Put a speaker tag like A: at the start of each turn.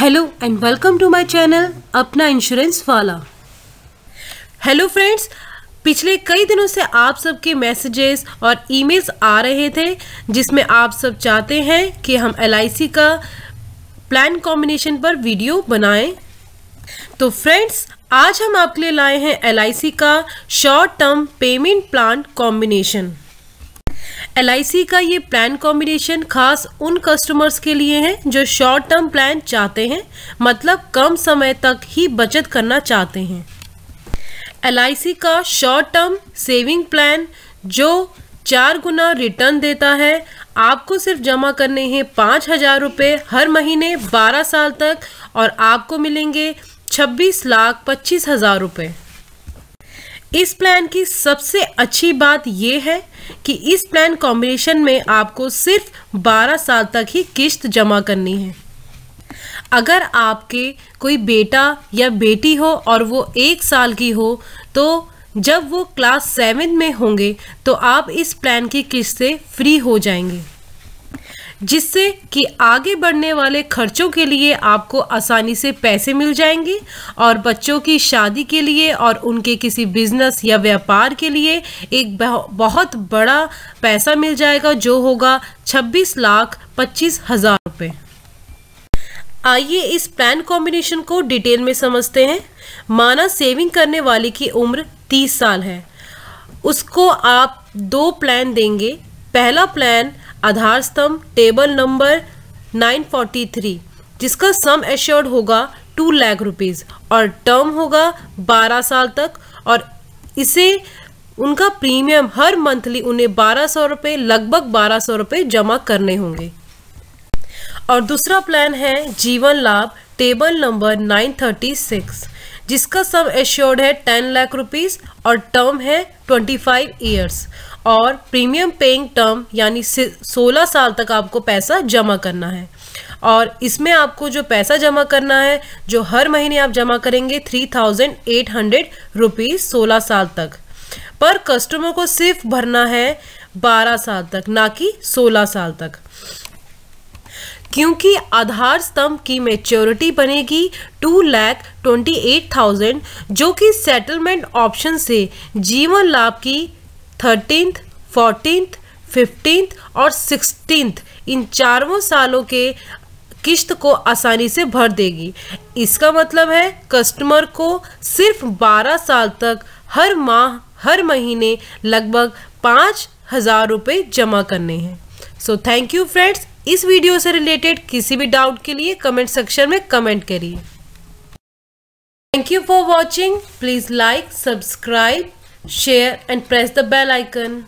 A: hello and welcome to my channel अपना insurance वाला hello friends पिछले कई दिनों से आप सबके मैसेजेस और ईमेल्स आ रहे थे जिसमें आप सब चाहते हैं कि हम एल का प्लान कॉम्बिनेशन पर वीडियो बनाएं तो फ्रेंड्स आज हम आपके लिए लाए हैं एल का short term payment plan combination L का ये प्लान कॉम्बिनेशन खास उन कस्टमर्स के लिए है जो शॉर्ट टर्म प्लान चाहते हैं मतलब कम समय तक ही बचत करना चाहते हैं एल का शॉर्ट टर्म सेविंग प्लान जो चार गुना रिटर्न देता है आपको सिर्फ जमा करने हैं पाँच हज़ार रुपये हर महीने बारह साल तक और आपको मिलेंगे छब्बीस लाख पच्चीस हज़ार रुपये इस प्लान की सबसे अच्छी बात यह है कि इस प्लान कॉम्बिनेशन में आपको सिर्फ 12 साल तक ही किश्त जमा करनी है अगर आपके कोई बेटा या बेटी हो और वो एक साल की हो तो जब वो क्लास सेवन में होंगे तो आप इस प्लान की किस्त से फ्री हो जाएंगे जिससे कि आगे बढ़ने वाले खर्चों के लिए आपको आसानी से पैसे मिल जाएंगे और बच्चों की शादी के लिए और उनके किसी बिजनेस या व्यापार के लिए एक बहुत बड़ा पैसा मिल जाएगा जो होगा छब्बीस लाख पच्चीस हज़ार रुपये आइए इस प्लान कॉम्बिनेशन को डिटेल में समझते हैं माना सेविंग करने वाले की उम्र तीस साल है उसको आप दो प्लान देंगे पहला प्लान आधार स्तंभ टेबल नंबर 943 जिसका सम एश्योर्ड होगा टू लाख रुपीस और टर्म होगा 12 साल तक और इसे उनका प्रीमियम हर मंथली उन्हें बारह सौ रुपये लगभग बारह सौ रुपये जमा करने होंगे और दूसरा प्लान है जीवन लाभ टेबल नंबर 936 जिसका सम एश्योर्ड है टेन लाख रुपीज़ और टर्म है ट्वेंटी फाइव ईयर्स और प्रीमियम पेइंग टर्म यानी सोलह साल तक आपको पैसा जमा करना है और इसमें आपको जो पैसा जमा करना है जो हर महीने आप जमा करेंगे three thousand eight hundred rupees सोलह साल तक पर कस्टमर को सिर्फ भरना है बारह साल तक ना कि सोलह साल तक क्योंकि आधार स्तंभ की मेच्योरिटी बनेगी two lakh twenty eight thousand जो कि सेटलमेंट ऑप्शन से जीवन लाभ की थर्टीन फोर्टीन फिफ्टीन और सिक्सटीन इन चारों सालों के किश्त को आसानी से भर देगी इसका मतलब है कस्टमर को सिर्फ 12 साल तक हर माह हर महीने लगभग पाँच हज़ार रुपये जमा करने हैं सो थैंक यू फ्रेंड्स इस वीडियो से रिलेटेड किसी भी डाउट के लिए कमेंट सेक्शन में कमेंट करिए thank you for watching please like subscribe share and press the bell icon